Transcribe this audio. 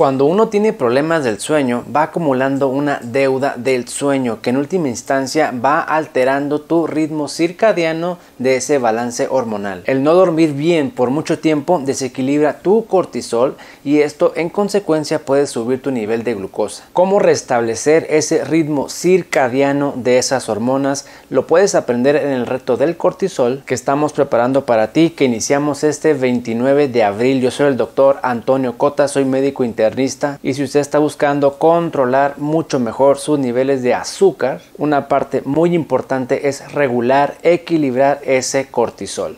Cuando uno tiene problemas del sueño, va acumulando una deuda del sueño que en última instancia va alterando tu ritmo circadiano de ese balance hormonal. El no dormir bien por mucho tiempo desequilibra tu cortisol y esto en consecuencia puede subir tu nivel de glucosa. ¿Cómo restablecer ese ritmo circadiano de esas hormonas? Lo puedes aprender en el reto del cortisol que estamos preparando para ti que iniciamos este 29 de abril. Yo soy el doctor Antonio Cota, soy médico interno y si usted está buscando controlar mucho mejor sus niveles de azúcar, una parte muy importante es regular, equilibrar ese cortisol.